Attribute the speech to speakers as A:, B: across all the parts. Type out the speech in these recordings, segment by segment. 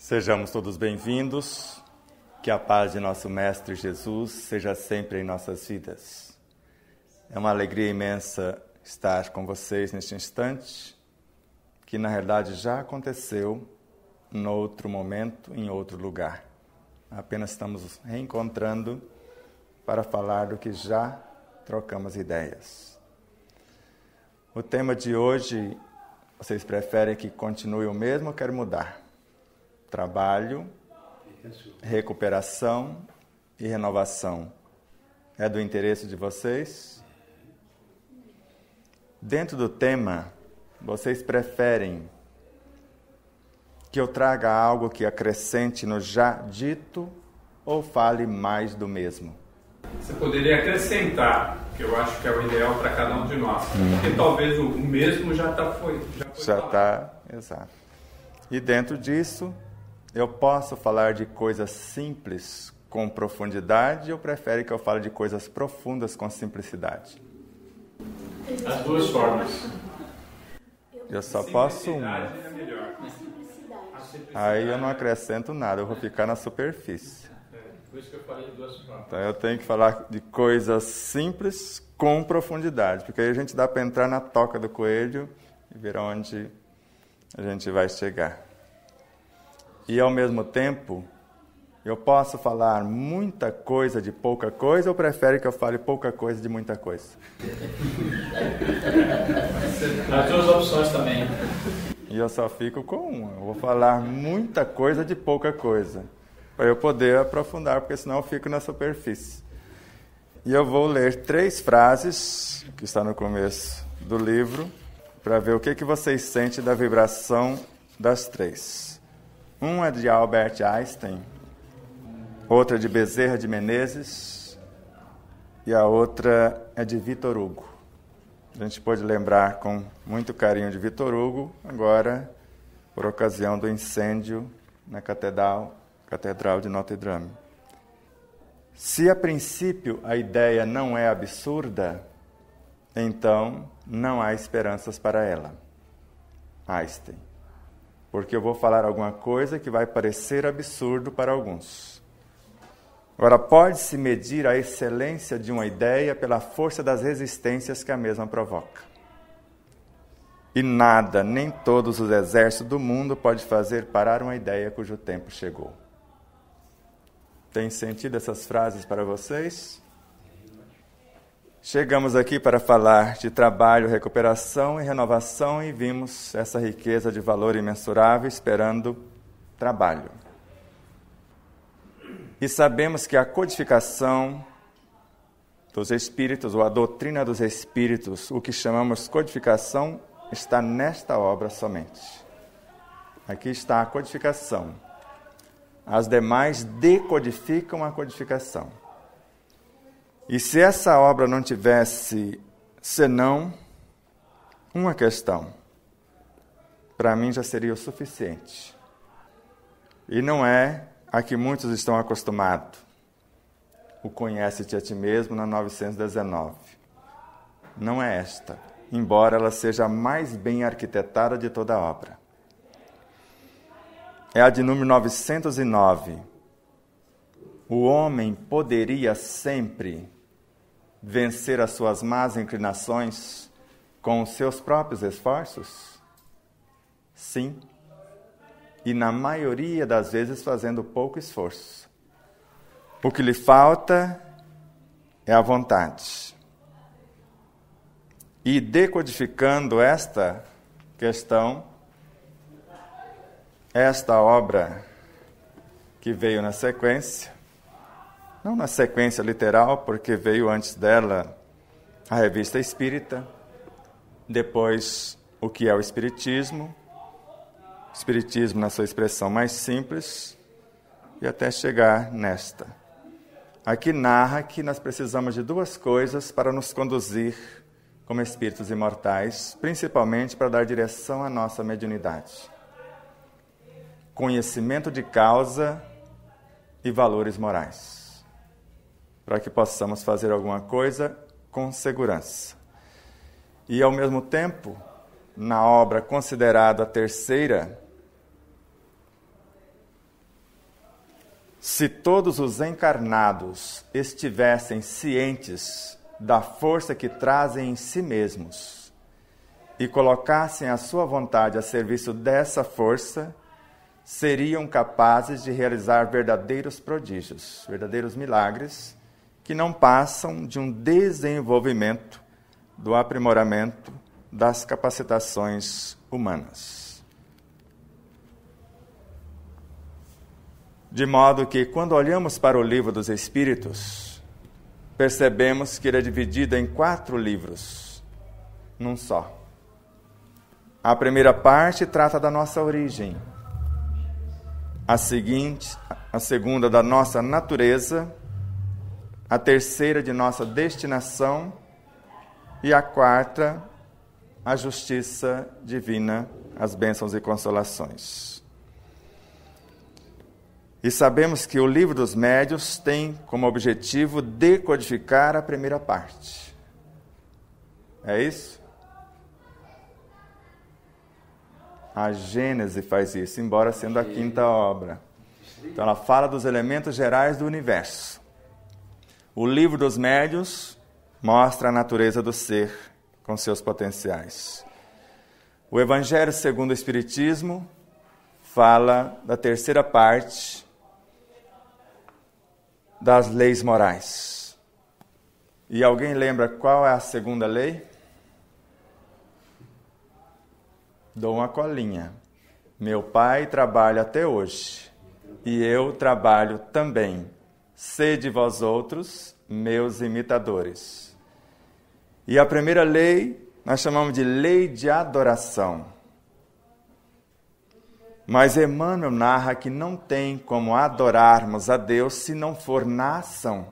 A: Sejamos todos bem-vindos. Que a paz de nosso Mestre Jesus seja sempre em nossas vidas. É uma alegria imensa estar com vocês neste instante, que na realidade já aconteceu em outro momento, em outro lugar. Apenas estamos nos reencontrando para falar do que já trocamos ideias. O tema de hoje, vocês preferem que continue o mesmo ou quer mudar? trabalho, recuperação e renovação. É do interesse de vocês? Dentro do tema, vocês preferem que eu traga algo que acrescente no já dito ou fale mais do mesmo? Você poderia acrescentar, que eu acho que é o ideal para cada um de nós, uhum. porque talvez o mesmo já tá foi já está exato. E dentro disso, eu posso falar de coisas simples com profundidade ou prefere que eu fale de coisas profundas com simplicidade? As duas formas. Eu só posso uma. É aí eu não acrescento nada, eu vou ficar na superfície. É, então eu tenho que falar de coisas simples com profundidade, porque aí a gente dá para entrar na toca do coelho e ver onde a gente vai chegar e ao mesmo tempo eu posso falar muita coisa de pouca coisa ou prefere que eu fale pouca coisa de muita coisa? As duas opções também. E eu só fico com uma. Eu vou falar muita coisa de pouca coisa, para eu poder aprofundar, porque senão eu fico na superfície. E eu vou ler três frases que está no começo do livro, para ver o que, que vocês sentem da vibração das três. Uma é de Albert Einstein, outra é de Bezerra de Menezes e a outra é de Vitor Hugo. A gente pode lembrar com muito carinho de Vitor Hugo, agora por ocasião do incêndio na Catedral, Catedral de Notre Dame. Se a princípio a ideia não é absurda, então não há esperanças para ela. Einstein porque eu vou falar alguma coisa que vai parecer absurdo para alguns. Agora, pode-se medir a excelência de uma ideia pela força das resistências que a mesma provoca. E nada, nem todos os exércitos do mundo pode fazer parar uma ideia cujo tempo chegou. Tem sentido essas frases para vocês? Chegamos aqui para falar de trabalho, recuperação e renovação e vimos essa riqueza de valor imensurável esperando trabalho. E sabemos que a codificação dos espíritos, ou a doutrina dos espíritos, o que chamamos codificação, está nesta obra somente. Aqui está a codificação. As demais decodificam a codificação. E se essa obra não tivesse senão uma questão, para mim já seria o suficiente. E não é a que muitos estão acostumados. O conhece-te a ti mesmo na 919. Não é esta, embora ela seja a mais bem arquitetada de toda a obra. É a de número 909. O homem poderia sempre vencer as suas más inclinações com os seus próprios esforços? Sim. E na maioria das vezes fazendo pouco esforço. O que lhe falta é a vontade. E decodificando esta questão, esta obra que veio na sequência, não na sequência literal, porque veio antes dela a revista Espírita, depois o que é o Espiritismo, Espiritismo na sua expressão mais simples, e até chegar nesta. Aqui narra que nós precisamos de duas coisas para nos conduzir como espíritos imortais, principalmente para dar direção à nossa mediunidade: conhecimento de causa e valores morais para que possamos fazer alguma coisa com segurança. E, ao mesmo tempo, na obra considerada a terceira, se todos os encarnados estivessem cientes da força que trazem em si mesmos e colocassem a sua vontade a serviço dessa força, seriam capazes de realizar verdadeiros prodígios, verdadeiros milagres que não passam de um desenvolvimento do aprimoramento das capacitações humanas. De modo que, quando olhamos para o livro dos Espíritos, percebemos que ele é dividido em quatro livros, num só. A primeira parte trata da nossa origem, a seguinte, a segunda da nossa natureza a terceira de nossa destinação e a quarta, a justiça divina, as bênçãos e consolações. E sabemos que o livro dos médios tem como objetivo decodificar a primeira parte. É isso? A Gênese faz isso, embora sendo a quinta obra. Então ela fala dos elementos gerais do universo. O livro dos médios mostra a natureza do ser com seus potenciais. O Evangelho segundo o Espiritismo fala da terceira parte das leis morais. E alguém lembra qual é a segunda lei? Dou uma colinha. Meu pai trabalha até hoje e eu trabalho também Sede vós outros meus imitadores. E a primeira lei nós chamamos de lei de adoração. Mas Emmanuel narra que não tem como adorarmos a Deus se não for na ação.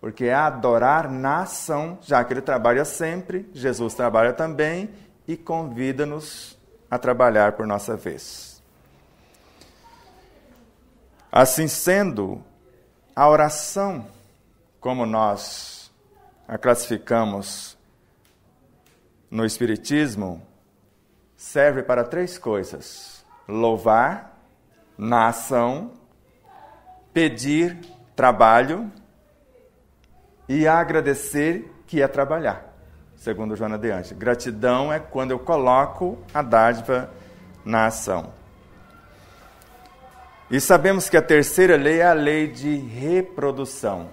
A: Porque é adorar na ação, já que ele trabalha sempre, Jesus trabalha também e convida-nos a trabalhar por nossa vez. Assim sendo, a oração, como nós a classificamos no Espiritismo, serve para três coisas: louvar, na ação, pedir trabalho e agradecer, que é trabalhar, segundo Joana de Anjos. Gratidão é quando eu coloco a dádiva na ação. E sabemos que a terceira lei é a lei de reprodução.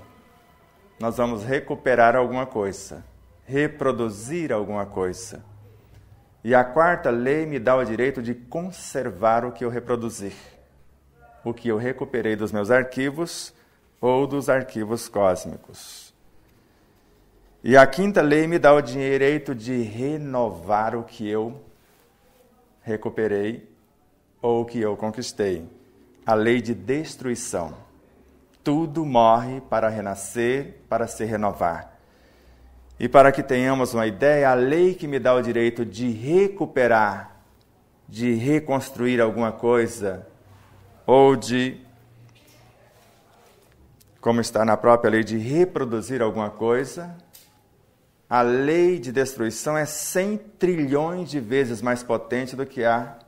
A: Nós vamos recuperar alguma coisa, reproduzir alguma coisa. E a quarta lei me dá o direito de conservar o que eu reproduzi, o que eu recuperei dos meus arquivos ou dos arquivos cósmicos. E a quinta lei me dá o direito de renovar o que eu recuperei ou o que eu conquistei a lei de destruição. Tudo morre para renascer, para se renovar. E para que tenhamos uma ideia, a lei que me dá o direito de recuperar, de reconstruir alguma coisa, ou de, como está na própria lei, de reproduzir alguma coisa, a lei de destruição é 100 trilhões de vezes mais potente do que a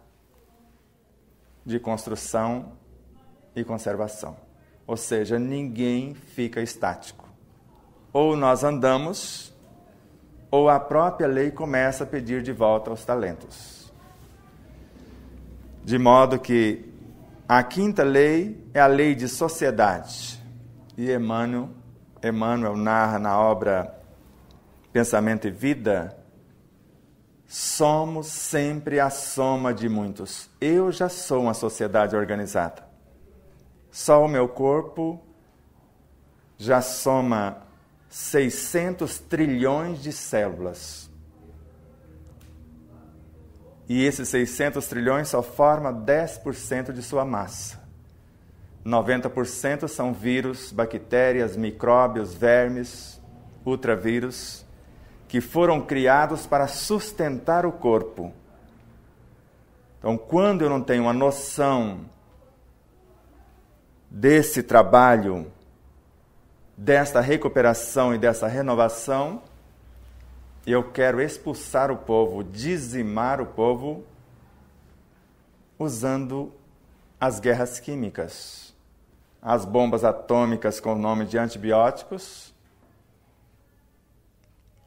A: de construção e conservação. Ou seja, ninguém fica estático. Ou nós andamos, ou a própria lei começa a pedir de volta os talentos. De modo que a quinta lei é a lei de sociedade. E Emmanuel, Emmanuel narra na obra Pensamento e Vida somos sempre a soma de muitos. Eu já sou uma sociedade organizada. Só o meu corpo já soma 600 trilhões de células. E esses 600 trilhões só formam 10% de sua massa. 90% são vírus, bactérias, micróbios, vermes, ultravírus, que foram criados para sustentar o corpo. Então, quando eu não tenho uma noção desse trabalho, desta recuperação e dessa renovação, eu quero expulsar o povo, dizimar o povo, usando as guerras químicas, as bombas atômicas com o nome de antibióticos,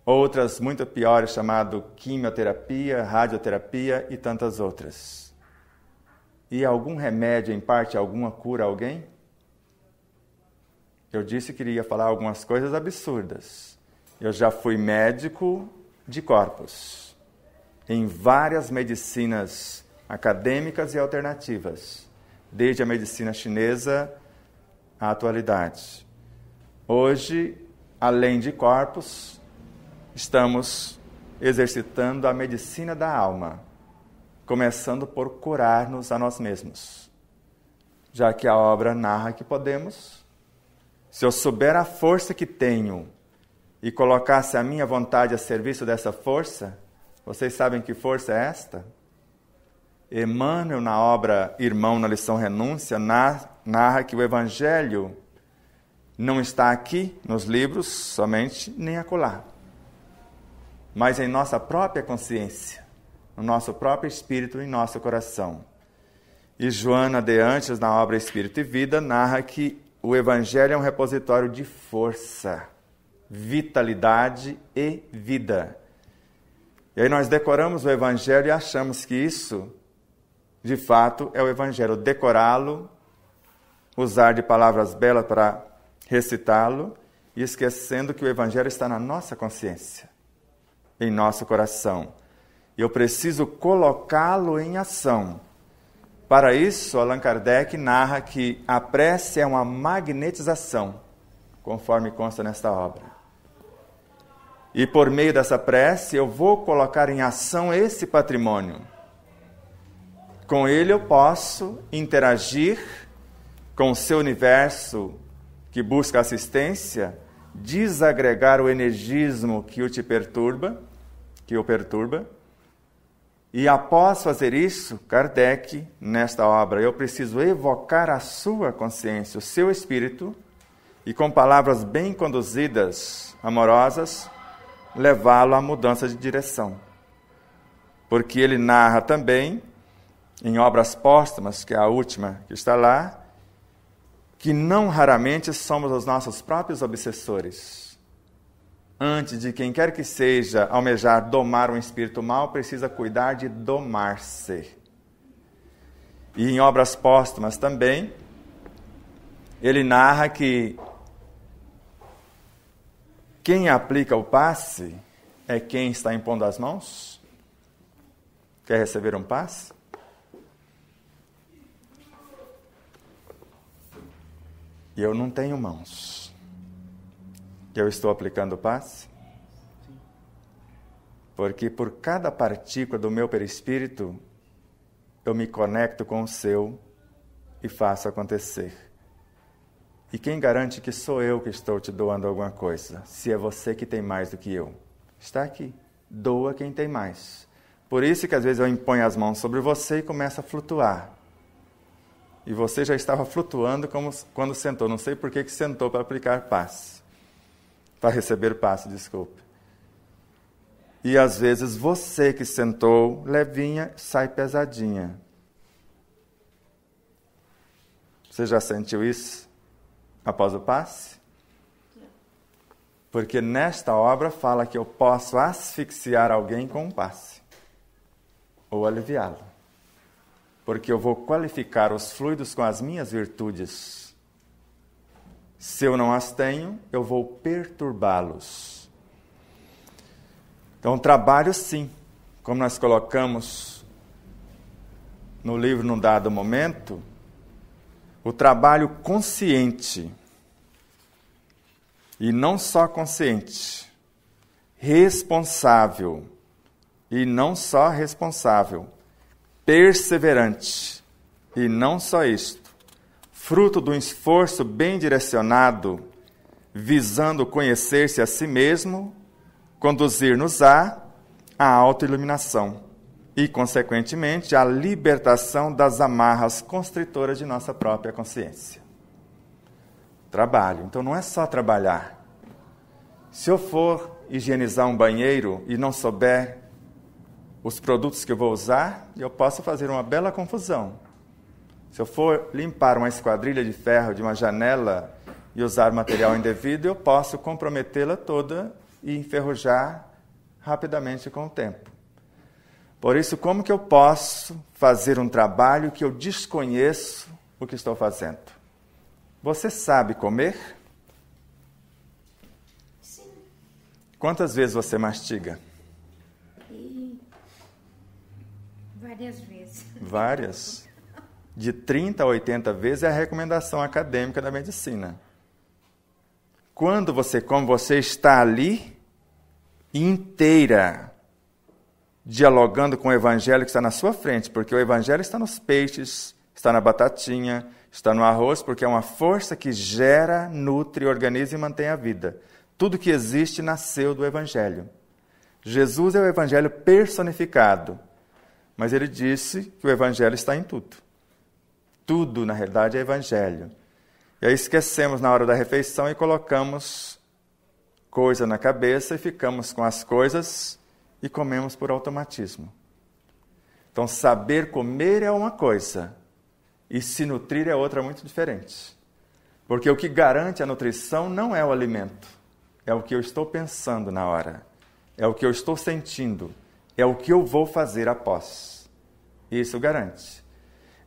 A: outras muito piores chamado quimioterapia, radioterapia e tantas outras. E algum remédio, em parte, alguma cura a alguém? Eu disse que iria falar algumas coisas absurdas. Eu já fui médico de corpos, em várias medicinas acadêmicas e alternativas, desde a medicina chinesa à atualidade. Hoje, além de corpos, estamos exercitando a medicina da alma começando por curar-nos a nós mesmos. Já que a obra narra que podemos, se eu souber a força que tenho e colocasse a minha vontade a serviço dessa força, vocês sabem que força é esta? Emmanuel, na obra Irmão na lição Renúncia, narra que o Evangelho não está aqui nos livros somente, nem acolá, mas em nossa própria consciência no nosso próprio espírito e em nosso coração. E Joana de antes na obra Espírito e Vida, narra que o Evangelho é um repositório de força, vitalidade e vida. E aí nós decoramos o Evangelho e achamos que isso, de fato, é o Evangelho. Decorá-lo, usar de palavras belas para recitá-lo e esquecendo que o Evangelho está na nossa consciência, em nosso coração. Eu preciso colocá-lo em ação. Para isso, Allan Kardec narra que a prece é uma magnetização, conforme consta nesta obra. E por meio dessa prece, eu vou colocar em ação esse patrimônio. Com ele, eu posso interagir com o seu universo que busca assistência, desagregar o energismo que o te perturba, que o perturba, e após fazer isso, Kardec, nesta obra, eu preciso evocar a sua consciência, o seu espírito, e com palavras bem conduzidas, amorosas, levá-lo à mudança de direção. Porque ele narra também, em obras póstumas, que é a última que está lá, que não raramente somos os nossos próprios obsessores Antes de quem quer que seja almejar domar um espírito mal, precisa cuidar de domar-se. E em obras póstumas também, ele narra que quem aplica o passe é quem está impondo as mãos? Quer receber um passe? E eu não tenho mãos que eu estou aplicando paz? Porque por cada partícula do meu perispírito, eu me conecto com o seu e faço acontecer. E quem garante que sou eu que estou te doando alguma coisa, se é você que tem mais do que eu? Está aqui. Doa quem tem mais. Por isso que às vezes eu imponho as mãos sobre você e começa a flutuar. E você já estava flutuando como quando sentou. Não sei por que, que sentou para aplicar paz para receber o passe, desculpe. E às vezes você que sentou levinha sai pesadinha. Você já sentiu isso após o passe? Porque nesta obra fala que eu posso asfixiar alguém com um passe ou aliviá-lo. Porque eu vou qualificar os fluidos com as minhas virtudes se eu não as tenho, eu vou perturbá-los. Então, trabalho sim, como nós colocamos no livro num dado momento, o trabalho consciente e não só consciente, responsável e não só responsável, perseverante e não só isto, fruto de um esforço bem direcionado, visando conhecer-se a si mesmo, conduzir-nos a a autoiluminação e, consequentemente, à libertação das amarras constritoras de nossa própria consciência. Trabalho. Então não é só trabalhar. Se eu for higienizar um banheiro e não souber os produtos que eu vou usar, eu posso fazer uma bela confusão se eu for limpar uma esquadrilha de ferro de uma janela e usar material indevido, eu posso comprometê-la toda e enferrujar rapidamente com o tempo. Por isso, como que eu posso fazer um trabalho que eu desconheço o que estou fazendo? Você sabe comer? Sim. Quantas vezes você mastiga? E... Várias vezes. Várias? de 30 a 80 vezes é a recomendação acadêmica da medicina. Quando você come, você está ali inteira, dialogando com o evangelho que está na sua frente, porque o evangelho está nos peixes, está na batatinha, está no arroz, porque é uma força que gera, nutre, organiza e mantém a vida. Tudo que existe nasceu do evangelho. Jesus é o evangelho personificado, mas ele disse que o evangelho está em tudo tudo, na realidade, é evangelho. E aí esquecemos na hora da refeição e colocamos coisa na cabeça e ficamos com as coisas e comemos por automatismo. Então, saber comer é uma coisa e se nutrir é outra muito diferente. Porque o que garante a nutrição não é o alimento, é o que eu estou pensando na hora, é o que eu estou sentindo, é o que eu vou fazer após. Isso garante.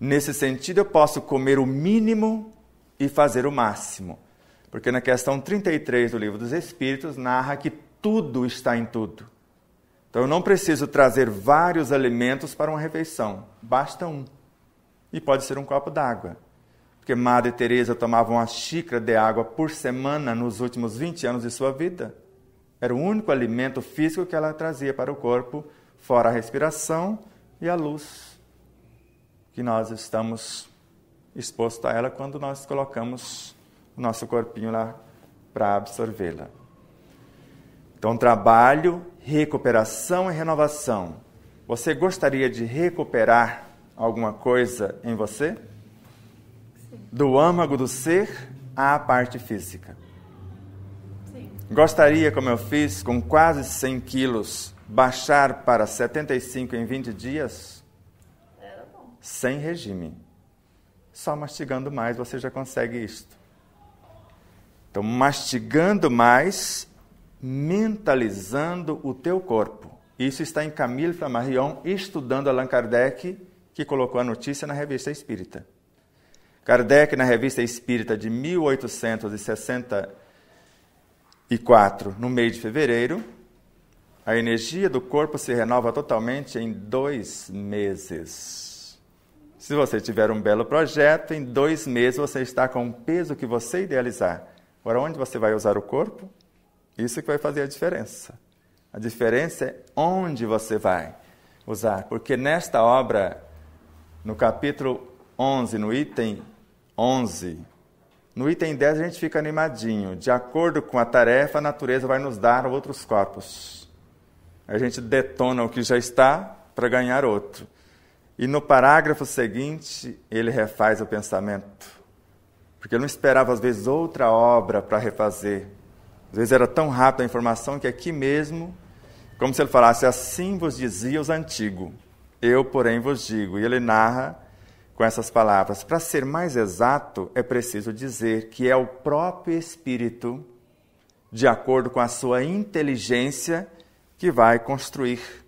A: Nesse sentido, eu posso comer o mínimo e fazer o máximo. Porque na questão 33 do Livro dos Espíritos, narra que tudo está em tudo. Então eu não preciso trazer vários alimentos para uma refeição, basta um. E pode ser um copo d'água. Porque Madre Teresa tomava uma xícara de água por semana nos últimos 20 anos de sua vida. Era o único alimento físico que ela trazia para o corpo, fora a respiração e a luz que nós estamos expostos a ela quando nós colocamos o nosso corpinho lá para absorvê-la. Então, trabalho, recuperação e renovação. Você gostaria de recuperar alguma coisa em você? Sim. Do âmago do ser à parte física. Sim. Gostaria, como eu fiz, com quase 100 quilos, baixar para 75 em 20 dias? sem regime. Só mastigando mais você já consegue isto. Então, mastigando mais, mentalizando o teu corpo. Isso está em Camille Flammarion, estudando Allan Kardec, que colocou a notícia na Revista Espírita. Kardec, na Revista Espírita de 1864, no mês de fevereiro, a energia do corpo se renova totalmente em dois meses. Se você tiver um belo projeto, em dois meses você está com o peso que você idealizar. Agora, onde você vai usar o corpo? Isso que vai fazer a diferença. A diferença é onde você vai usar. Porque nesta obra, no capítulo 11, no item 11, no item 10 a gente fica animadinho. De acordo com a tarefa, a natureza vai nos dar outros corpos. A gente detona o que já está para ganhar outro. E no parágrafo seguinte, ele refaz o pensamento. Porque ele não esperava, às vezes, outra obra para refazer. Às vezes era tão rápido a informação que aqui mesmo, como se ele falasse, assim vos dizia os antigos, eu, porém, vos digo. E ele narra com essas palavras. Para ser mais exato, é preciso dizer que é o próprio Espírito, de acordo com a sua inteligência, que vai construir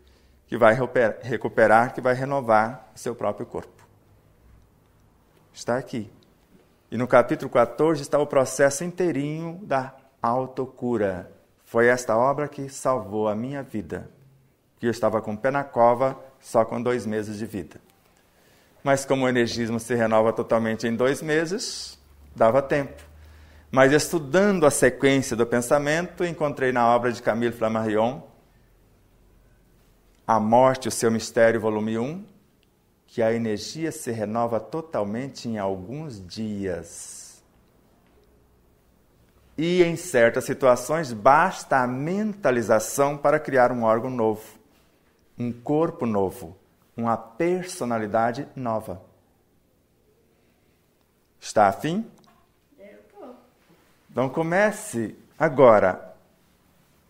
A: que vai recuperar, que vai renovar seu próprio corpo. Está aqui. E no capítulo 14 está o processo inteirinho da autocura. Foi esta obra que salvou a minha vida. Que eu estava com o pé na cova, só com dois meses de vida. Mas como o energismo se renova totalmente em dois meses, dava tempo. Mas estudando a sequência do pensamento, encontrei na obra de Camille Flammarion a Morte, o seu mistério, volume 1, que a energia se renova totalmente em alguns dias. E em certas situações basta a mentalização para criar um órgão novo, um corpo novo, uma personalidade nova. Está afim? Então comece agora.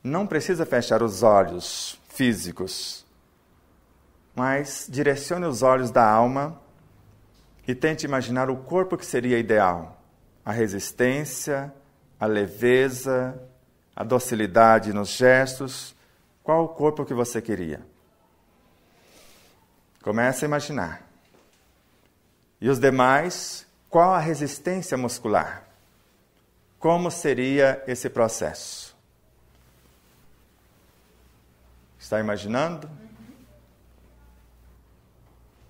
A: Não precisa fechar os olhos físicos mas direcione os olhos da alma e tente imaginar o corpo que seria ideal. A resistência, a leveza, a docilidade nos gestos. Qual o corpo que você queria? Comece a imaginar. E os demais, qual a resistência muscular? Como seria esse processo? Está imaginando?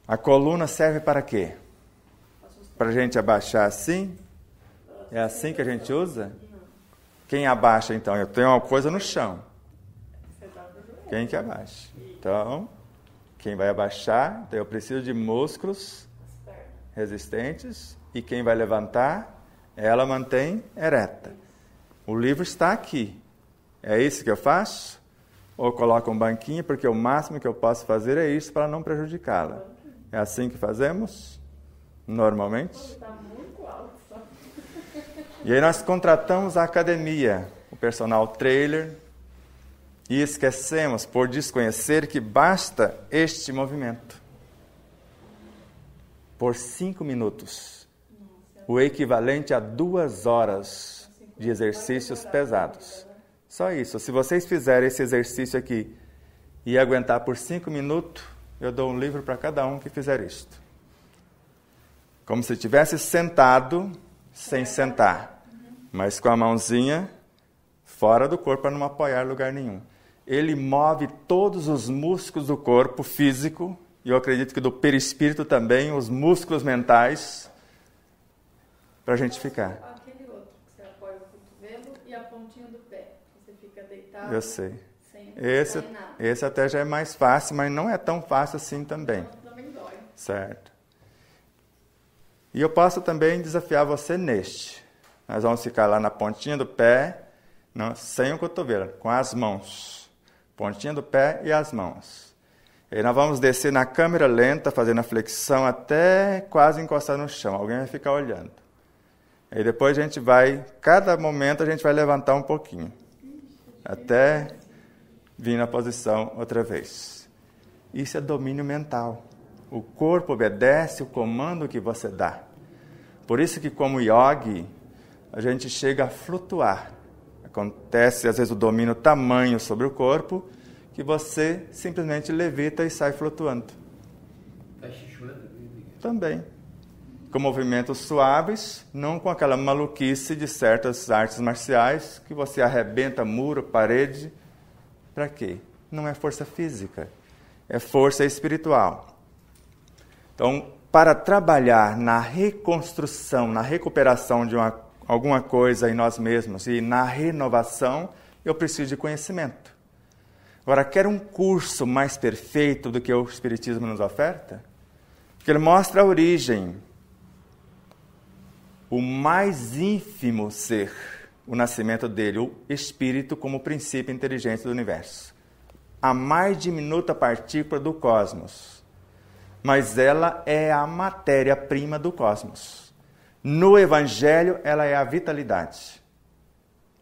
A: A coluna serve para quê? Para a gente abaixar assim? É assim que a gente usa? Quem abaixa então? Eu tenho uma coisa no chão. Quem que abaixa? Então, quem vai abaixar? Então eu preciso de músculos resistentes e quem vai levantar? Ela mantém ereta. O livro está aqui. É isso que eu faço? Ou coloco um banquinho porque o máximo que eu posso fazer é isso para não prejudicá-la. É assim que fazemos? Normalmente? Tá e aí nós contratamos a academia, o personal trailer, e esquecemos por desconhecer que basta este movimento. Por cinco minutos, o equivalente a duas horas de exercícios pesados. Só isso. Se vocês fizerem esse exercício aqui e aguentar por cinco minutos, eu dou um livro para cada um que fizer isto. Como se tivesse sentado sem sentar, mas com a mãozinha fora do corpo para não apoiar lugar nenhum. Ele move todos os músculos do corpo físico, e eu acredito que do perispírito também, os músculos mentais, para a gente ficar. Aquele outro, que você apoia o cotovelo e a pontinha do pé. Você fica
B: deitado. Eu sei.
A: Esse, esse até já é mais fácil, mas não é tão fácil assim também. Também dói. Certo. E eu posso também desafiar você neste. Nós vamos ficar lá na pontinha do pé, não, sem o cotovelo, com as mãos. Pontinha do pé e as mãos. E nós vamos descer na câmera lenta, fazendo a flexão até quase encostar no chão. Alguém vai ficar olhando. E depois a gente vai, cada momento a gente vai levantar um pouquinho. Até vim na posição outra vez. Isso é domínio mental. O corpo obedece o comando que você dá. Por isso que como yogi, a gente chega a flutuar. Acontece às vezes o domínio tamanho sobre o corpo que você simplesmente levita e sai flutuando. Tá né, Também. Com movimentos suaves, não com aquela maluquice de certas artes marciais que você arrebenta muro, parede, para quê? Não é força física, é força espiritual. Então, para trabalhar na reconstrução, na recuperação de uma, alguma coisa em nós mesmos e na renovação, eu preciso de conhecimento. Agora, quer um curso mais perfeito do que o Espiritismo nos oferta? Que ele mostra a origem, o mais ínfimo ser o nascimento dele, o espírito como princípio inteligente do universo. A mais diminuta partícula do cosmos, mas ela é a matéria-prima do cosmos. No evangelho, ela é a vitalidade,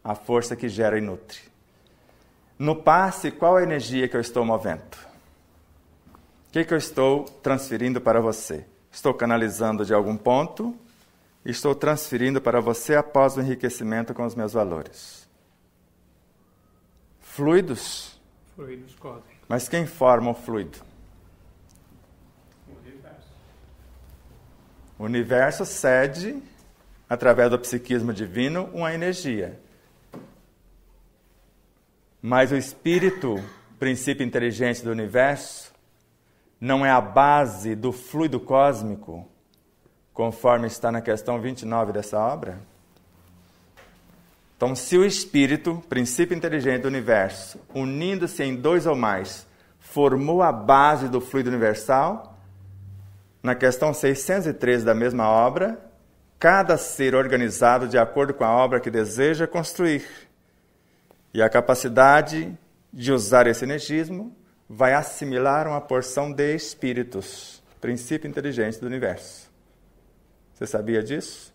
A: a força que gera e nutre. No passe, qual a energia que eu estou movendo? O que, que eu estou transferindo para você? Estou canalizando de algum ponto estou transferindo para você após o enriquecimento com os meus valores. Fluidos. Fluidos cósmicos. Mas quem forma o fluido? O universo. O universo cede, através do psiquismo divino, uma energia. Mas o espírito, princípio inteligente do universo, não é a base do fluido cósmico conforme está na questão 29 dessa obra? Então, se o espírito, princípio inteligente do universo, unindo-se em dois ou mais, formou a base do fluido universal, na questão 613 da mesma obra, cada ser organizado de acordo com a obra que deseja construir. E a capacidade de usar esse energismo vai assimilar uma porção de espíritos, princípio inteligente do universo. Você sabia disso?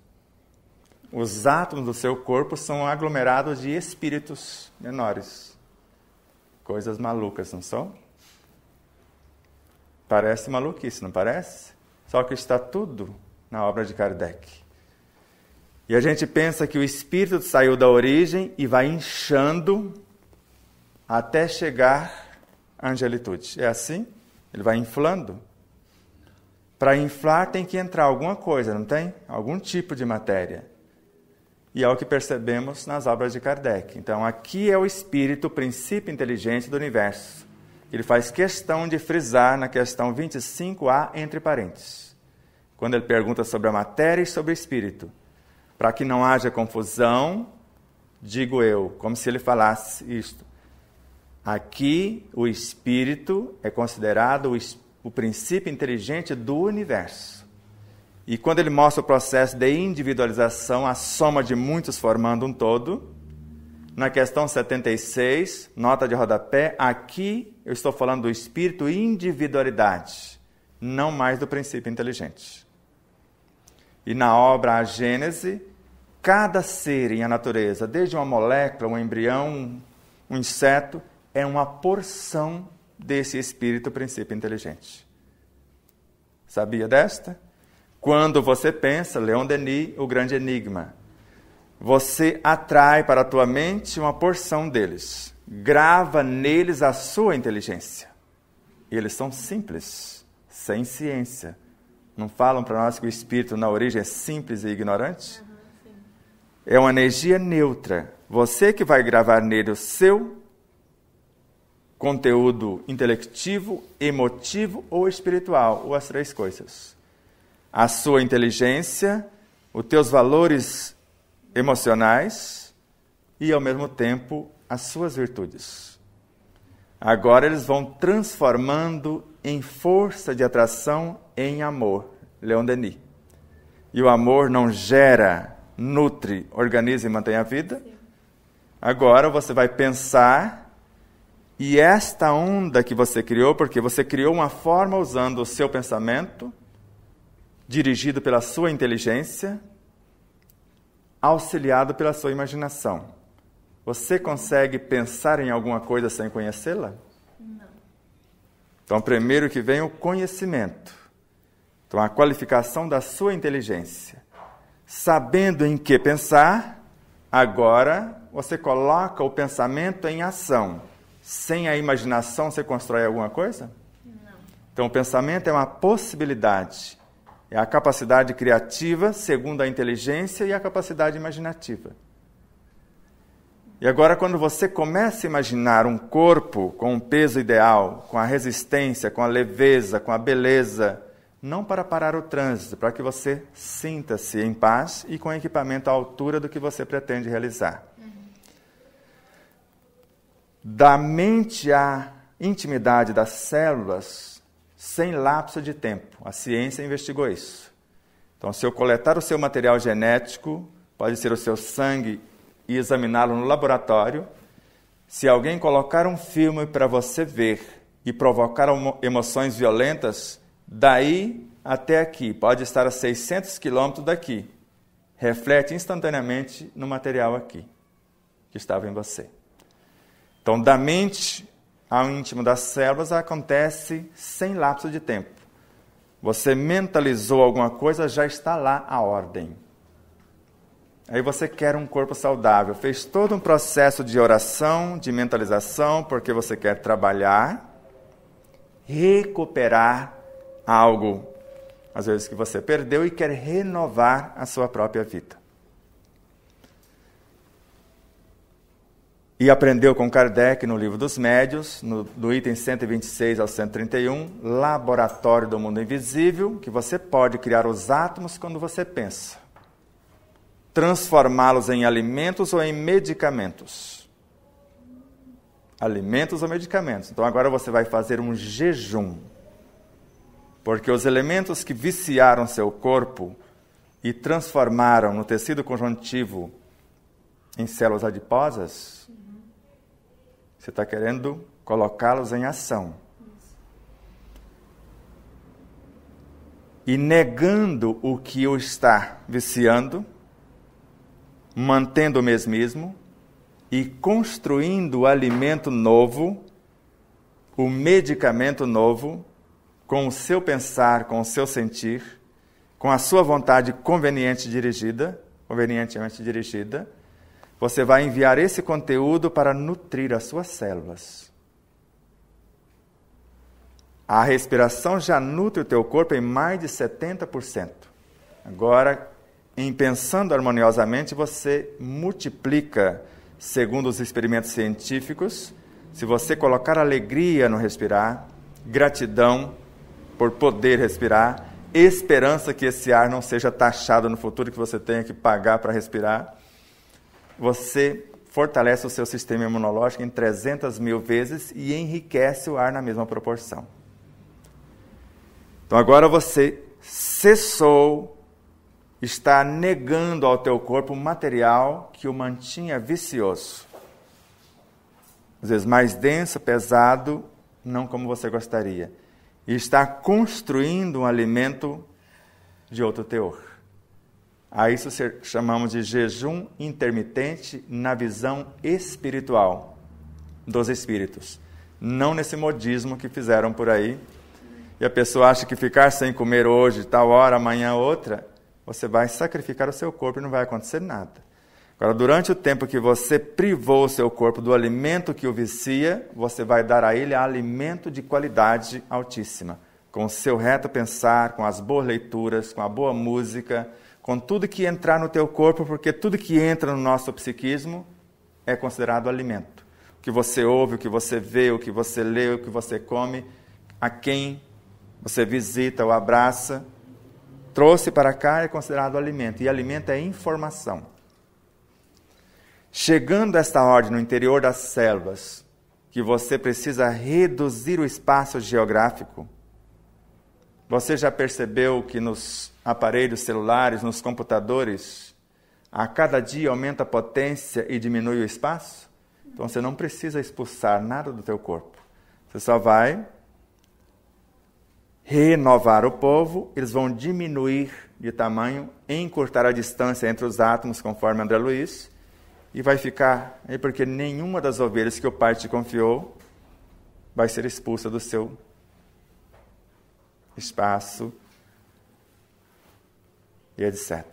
A: Os átomos do seu corpo são aglomerados de espíritos menores. Coisas malucas, não são? Parece maluquice, não parece? Só que está tudo na obra de Kardec. E a gente pensa que o espírito saiu da origem e vai inchando até chegar à angelitude. É assim? Ele vai inflando. Para inflar tem que entrar alguma coisa, não tem? Algum tipo de matéria. E é o que percebemos nas obras de Kardec. Então, aqui é o espírito, o princípio inteligente do universo. Ele faz questão de frisar na questão 25a, entre parênteses, quando ele pergunta sobre a matéria e sobre o espírito. Para que não haja confusão, digo eu, como se ele falasse isto. Aqui, o espírito é considerado o espírito o princípio inteligente do universo. E quando ele mostra o processo de individualização, a soma de muitos formando um todo, na questão 76, nota de rodapé, aqui eu estou falando do espírito individualidade, não mais do princípio inteligente. E na obra A Gênese, cada ser em a natureza, desde uma molécula, um embrião, um inseto, é uma porção desse espírito princípio inteligente. Sabia desta? Quando você pensa, Leon Denis, o grande enigma, você atrai para a tua mente uma porção deles. Grava neles a sua inteligência. E eles são simples, sem ciência. Não falam para nós que o espírito na origem é simples e ignorante? Uhum, é uma energia neutra. Você que vai gravar nele o seu conteúdo intelectivo, emotivo ou espiritual, ou as três coisas. A sua inteligência, os teus valores emocionais e, ao mesmo tempo, as suas virtudes. Agora eles vão transformando em força de atração em amor. Leon Denis. E o amor não gera, nutre, organiza e mantém a vida. Agora você vai pensar e esta onda que você criou, porque você criou uma forma usando o seu pensamento, dirigido pela sua inteligência, auxiliado pela sua imaginação. Você consegue pensar em alguma coisa sem conhecê-la? Não. Então, primeiro que vem o conhecimento. Então, a qualificação da sua inteligência. Sabendo em que pensar, agora você coloca o pensamento em ação sem a imaginação você constrói alguma coisa? Não. Então, o pensamento é uma possibilidade. É a capacidade criativa, segundo a inteligência, e a capacidade imaginativa. E agora, quando você começa a imaginar um corpo com um peso ideal, com a resistência, com a leveza, com a beleza, não para parar o trânsito, para que você sinta-se em paz e com equipamento à altura do que você pretende realizar da mente à intimidade das células sem lapso de tempo. A ciência investigou isso. Então, se eu coletar o seu material genético, pode ser o seu sangue, e examiná-lo no laboratório, se alguém colocar um filme para você ver e provocar emoções violentas, daí até aqui, pode estar a 600 quilômetros daqui, reflete instantaneamente no material aqui que estava em você. Então, da mente ao íntimo das células acontece sem lapso de tempo. Você mentalizou alguma coisa, já está lá a ordem. Aí você quer um corpo saudável. Fez todo um processo de oração, de mentalização, porque você quer trabalhar, recuperar algo, às vezes que você perdeu, e quer renovar a sua própria vida. e aprendeu com Kardec no livro dos médios, no, do item 126 ao 131, laboratório do mundo invisível, que você pode criar os átomos quando você pensa, transformá-los em alimentos ou em medicamentos. Alimentos ou medicamentos. Então agora você vai fazer um jejum, porque os elementos que viciaram seu corpo e transformaram no tecido conjuntivo em células adiposas você está querendo colocá-los em ação. E negando o que o está viciando, mantendo o mesmismo e construindo o alimento novo, o medicamento novo, com o seu pensar, com o seu sentir, com a sua vontade conveniente dirigida, convenientemente dirigida, você vai enviar esse conteúdo para nutrir as suas células. A respiração já nutre o teu corpo em mais de 70%. Agora, em pensando harmoniosamente, você multiplica, segundo os experimentos científicos, se você colocar alegria no respirar, gratidão por poder respirar, esperança que esse ar não seja taxado no futuro que você tenha que pagar para respirar, você fortalece o seu sistema imunológico em 300 mil vezes e enriquece o ar na mesma proporção. Então agora você cessou, está negando ao teu corpo material que o mantinha vicioso. Às vezes mais denso, pesado, não como você gostaria. E está construindo um alimento de outro teor. A isso chamamos de jejum intermitente na visão espiritual dos espíritos, não nesse modismo que fizeram por aí. E a pessoa acha que ficar sem comer hoje, tal hora, amanhã outra, você vai sacrificar o seu corpo e não vai acontecer nada. Agora, durante o tempo que você privou o seu corpo do alimento que o vicia, você vai dar a ele alimento de qualidade altíssima, com o seu reto pensar, com as boas leituras, com a boa música com tudo que entrar no teu corpo, porque tudo que entra no nosso psiquismo é considerado alimento. O que você ouve, o que você vê, o que você lê, o que você come, a quem você visita ou abraça, trouxe para cá é considerado alimento. E alimento é informação. Chegando a esta ordem no interior das células, que você precisa reduzir o espaço geográfico, você já percebeu que nos aparelhos celulares, nos computadores, a cada dia aumenta a potência e diminui o espaço? Então você não precisa expulsar nada do teu corpo. Você só vai renovar o povo, eles vão diminuir de tamanho, encurtar a distância entre os átomos, conforme André Luiz, e vai ficar, porque nenhuma das ovelhas que o pai te confiou vai ser expulsa do seu espaço e etc.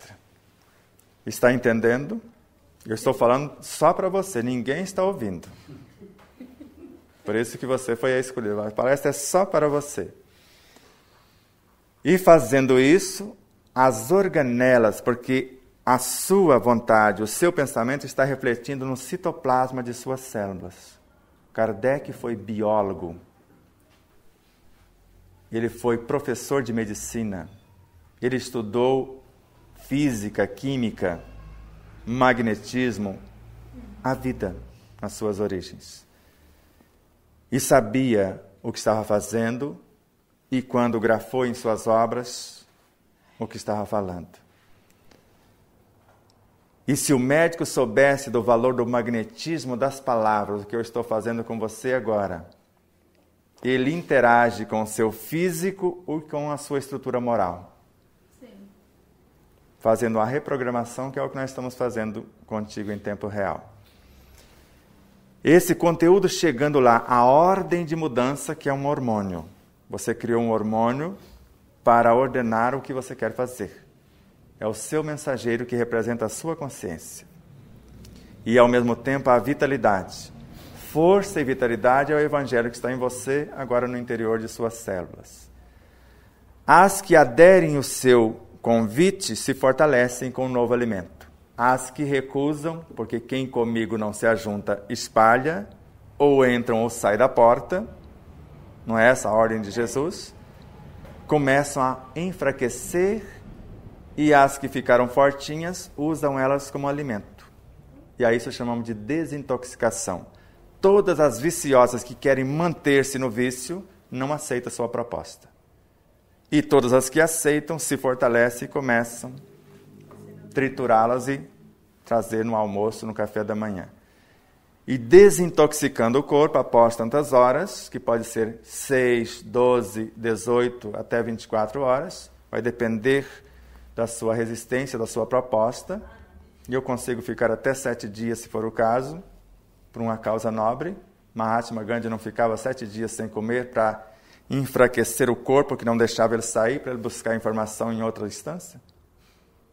A: Está entendendo? Eu estou falando só para você, ninguém está ouvindo. Por isso que você foi a escolher. A palestra é só para você. E fazendo isso, as organelas, porque a sua vontade, o seu pensamento está refletindo no citoplasma de suas células. Kardec foi biólogo. Ele foi professor de medicina. Ele estudou física, química, magnetismo, a vida nas suas origens. E sabia o que estava fazendo e, quando grafou em suas obras, o que estava falando. E se o médico soubesse do valor do magnetismo das palavras, o que eu estou fazendo com você agora, ele interage com o seu físico ou com a sua estrutura moral fazendo a reprogramação, que é o que nós estamos fazendo contigo em tempo real. Esse conteúdo chegando lá, a ordem de mudança, que é um hormônio. Você criou um hormônio para ordenar o que você quer fazer. É o seu mensageiro que representa a sua consciência. E ao mesmo tempo a vitalidade. Força e vitalidade é o evangelho que está em você, agora no interior de suas células. As que aderem o seu Convites se fortalecem com um novo alimento. As que recusam, porque quem comigo não se ajunta, espalha, ou entram ou saem da porta, não é essa a ordem de Jesus? Começam a enfraquecer e as que ficaram fortinhas usam elas como alimento. E a isso chamamos de desintoxicação. Todas as viciosas que querem manter-se no vício não aceitam sua proposta. E todas as que aceitam se fortalecem e começam a triturá-las e trazer no almoço, no café da manhã. E desintoxicando o corpo após tantas horas, que pode ser 6, 12, 18 até 24 horas, vai depender da sua resistência, da sua proposta. E eu consigo ficar até sete dias, se for o caso, por uma causa nobre. Mahatma Gandhi não ficava sete dias sem comer para enfraquecer o corpo que não deixava ele sair para ele buscar informação em outra instância?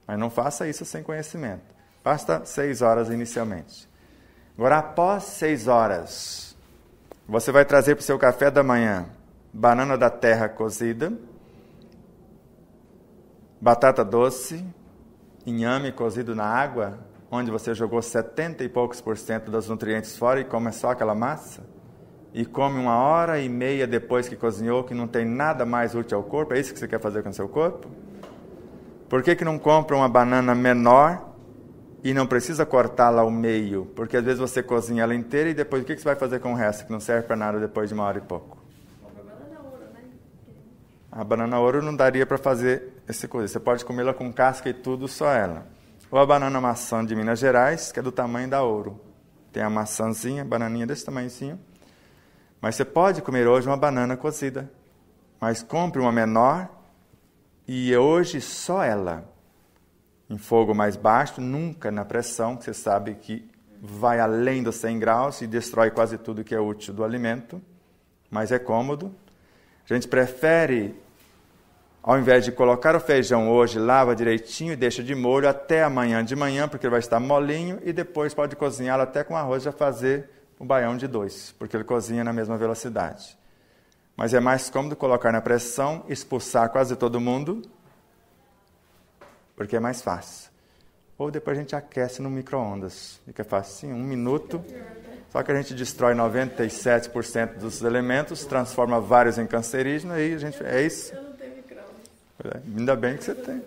A: Mas não faça isso sem conhecimento. Basta seis horas inicialmente. Agora, após seis horas, você vai trazer para o seu café da manhã banana da terra cozida, batata doce, inhame cozido na água, onde você jogou setenta e poucos por cento dos nutrientes fora e come só aquela massa e come uma hora e meia depois que cozinhou, que não tem nada mais útil ao corpo? É isso que você quer fazer com o seu corpo? Por que, que não compra uma banana menor e não precisa cortá-la ao meio? Porque às vezes você cozinha ela inteira e depois o que, que você vai fazer com o resto que não serve para nada depois de uma hora e pouco? A banana ouro não daria para fazer esse coisa. Você pode comê-la com casca e tudo, só ela. Ou a banana maçã de Minas Gerais, que é do tamanho da ouro. Tem a maçãzinha, bananinha desse tamanhozinho mas você pode comer hoje uma banana cozida. Mas compre uma menor e hoje só ela. Em fogo mais baixo, nunca na pressão, que você sabe que vai além dos 100 graus e destrói quase tudo que é útil do alimento, mas é cômodo. A gente prefere, ao invés de colocar o feijão hoje, lava direitinho e deixa de molho até amanhã de manhã, porque ele vai estar molinho, e depois pode cozinhá-lo até com arroz já fazer o baião de dois porque ele cozinha na mesma velocidade. Mas é mais cômodo colocar na pressão, expulsar quase todo mundo, porque é mais fácil. Ou depois a gente aquece no micro-ondas. Fica fácil, um minuto. Só que a gente destrói 97% dos elementos, transforma vários em cancerígeno, e a gente. É isso. É, ainda bem que você tem.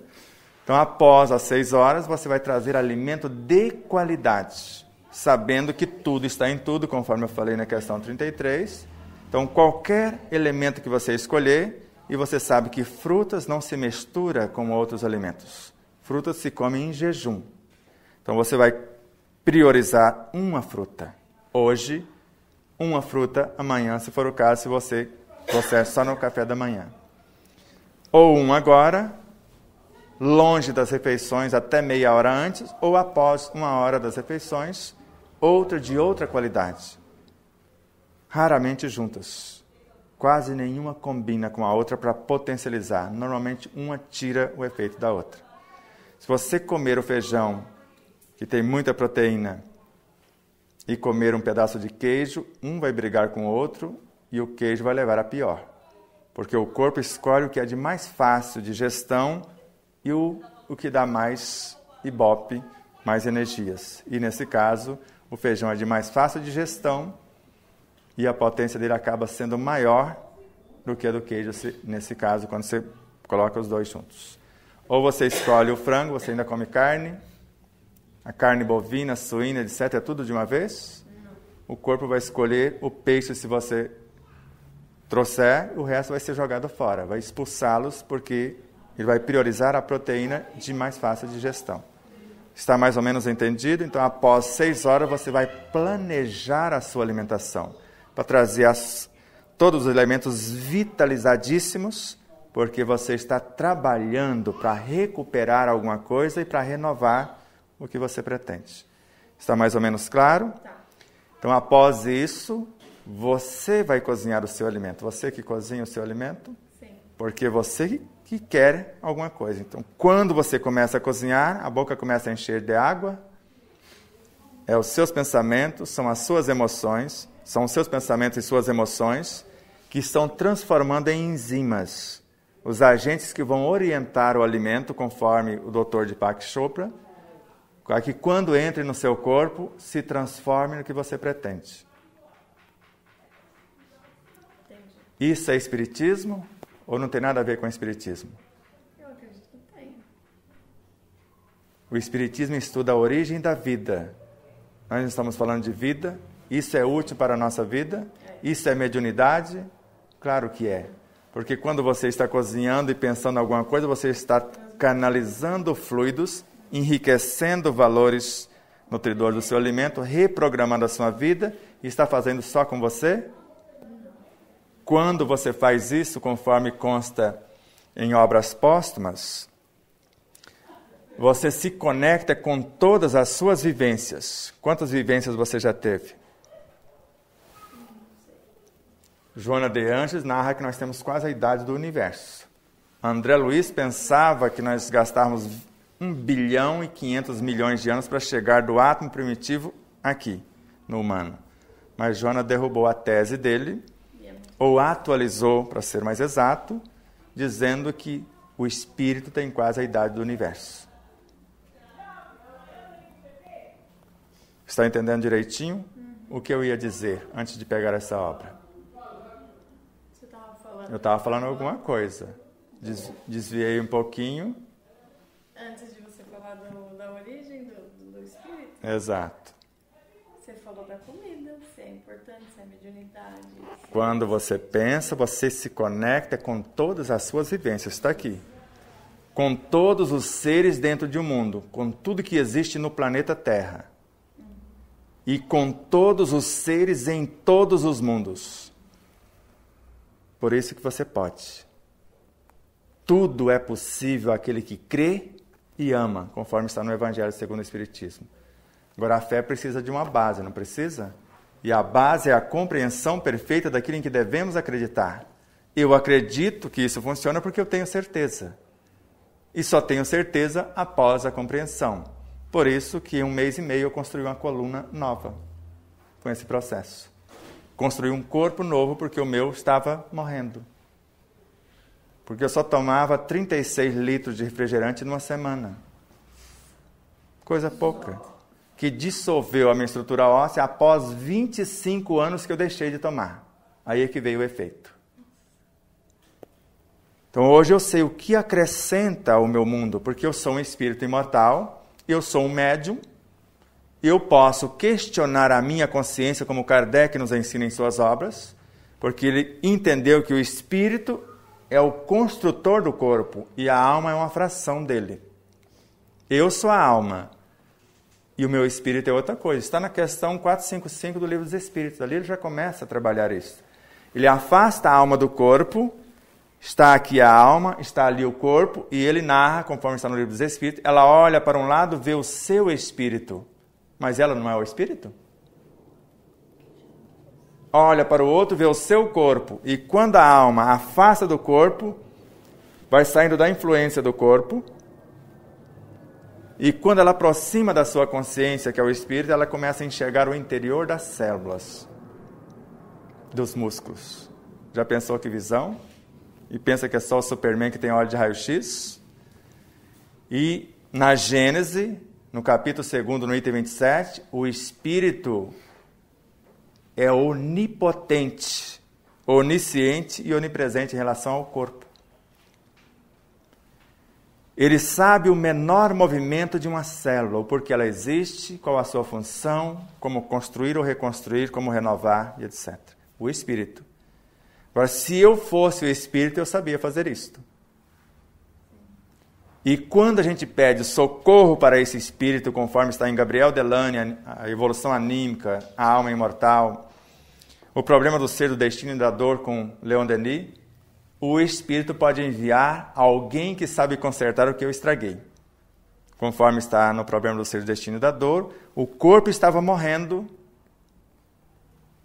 A: Então, após as seis horas, você vai trazer alimento de qualidade sabendo que tudo está em tudo, conforme eu falei na questão 33. Então, qualquer elemento que você escolher, e você sabe que frutas não se mistura com outros alimentos. Frutas se comem em jejum. Então, você vai priorizar uma fruta. Hoje, uma fruta, amanhã, se for o caso, se você trouxer só no café da manhã. Ou um agora, longe das refeições até meia hora antes, ou após uma hora das refeições, outra de outra qualidade. Raramente juntas. Quase nenhuma combina com a outra para potencializar. Normalmente uma tira o efeito da outra. Se você comer o feijão, que tem muita proteína, e comer um pedaço de queijo, um vai brigar com o outro e o queijo vai levar a pior. Porque o corpo escolhe o que é de mais fácil digestão e o, o que dá mais ibope, mais energias. E nesse caso, o feijão é de mais fácil digestão e a potência dele acaba sendo maior do que a do queijo, nesse caso, quando você coloca os dois juntos. Ou você escolhe o frango, você ainda come carne, a carne bovina, suína, etc., é tudo de uma vez? O corpo vai escolher o peixe se você trouxer, o resto vai ser jogado fora, vai expulsá-los porque ele vai priorizar a proteína de mais fácil digestão. Está mais ou menos entendido? Então, após seis horas, você vai planejar a sua alimentação para trazer as, todos os elementos vitalizadíssimos, porque você está trabalhando para recuperar alguma coisa e para renovar o que você pretende. Está mais ou menos claro? Tá. Então, após isso, você vai cozinhar o seu alimento. Você que cozinha o seu alimento? Sim. Porque você que quer alguma coisa. Então, quando você começa a cozinhar, a boca começa a encher de água. É os seus pensamentos, são as suas emoções, são os seus pensamentos e suas emoções que estão transformando em enzimas, os agentes que vão orientar o alimento, conforme o doutor Deepak Chopra, para que quando entre no seu corpo, se transforme no que você pretende. Isso é espiritismo? Ou não tem nada a ver com o Espiritismo? Eu acredito que tem. O Espiritismo estuda a origem da vida. Nós estamos falando de vida. Isso é útil para a nossa vida? É. Isso é mediunidade? Claro que é. Porque quando você está cozinhando e pensando alguma coisa, você está canalizando fluidos, enriquecendo valores nutridores do seu alimento, reprogramando a sua vida e está fazendo só com você? quando você faz isso, conforme consta em obras póstumas, você se conecta com todas as suas vivências. Quantas vivências você já teve? Joana de Anjos narra que nós temos quase a idade do universo. André Luiz pensava que nós gastávamos 1 bilhão e 500 milhões de anos para chegar do átomo primitivo aqui, no humano. Mas Joana derrubou a tese dele ou atualizou, para ser mais exato, dizendo que o espírito tem quase a idade do universo. Está entendendo direitinho o que eu ia dizer antes de pegar essa obra? Eu estava falando alguma coisa. Des desviei um pouquinho. Antes de você falar do, da origem do, do espírito? Exato falou da comida, se é importante, se é mediunidade. É Quando você pensa, você se conecta com todas as suas vivências, está aqui. Com todos os seres dentro de um mundo, com tudo que existe no planeta Terra. E com todos os seres em todos os mundos. Por isso que você pode. Tudo é possível aquele que crê e ama, conforme está no Evangelho segundo o Espiritismo. Agora, a fé precisa de uma base, não precisa? E a base é a compreensão perfeita daquilo em que devemos acreditar. Eu acredito que isso funciona porque eu tenho certeza. E só tenho certeza após a compreensão. Por isso que em um mês e meio eu construí uma coluna nova com esse processo. Construí um corpo novo porque o meu estava morrendo. Porque eu só tomava 36 litros de refrigerante numa semana. Coisa pouca que dissolveu a minha estrutura óssea após 25 anos que eu deixei de tomar. Aí é que veio o efeito. Então hoje eu sei o que acrescenta ao meu mundo, porque eu sou um espírito imortal, eu sou um médium, eu posso questionar a minha consciência, como Kardec nos ensina em suas obras, porque ele entendeu que o espírito é o construtor do corpo e a alma é uma fração dele. Eu sou a alma, e o meu espírito é outra coisa. Está na questão 455 do Livro dos Espíritos. Ali ele já começa a trabalhar isso. Ele afasta a alma do corpo, está aqui a alma, está ali o corpo, e ele narra, conforme está no Livro dos Espíritos, ela olha para um lado, vê o seu espírito, mas ela não é o espírito? Olha para o outro, vê o seu corpo, e quando a alma afasta do corpo, vai saindo da influência do corpo e quando ela aproxima da sua consciência, que é o espírito, ela começa a enxergar o interior das células, dos músculos. Já pensou que visão? E pensa que é só o Superman que tem olho de raio-x? E na Gênese, no capítulo 2, no item 27, o espírito é onipotente, onisciente e onipresente em relação ao corpo. Ele sabe o menor movimento de uma célula, o porquê ela existe, qual a sua função, como construir ou reconstruir, como renovar etc. O Espírito. Agora, se eu fosse o Espírito, eu sabia fazer isto. E quando a gente pede socorro para esse espírito, conforme está em Gabriel Delane, a evolução anímica, a alma imortal, o problema do ser, do destino e da dor com Leon Denis, o Espírito pode enviar alguém que sabe consertar o que eu estraguei. Conforme está no problema do ser destino da dor, o corpo estava morrendo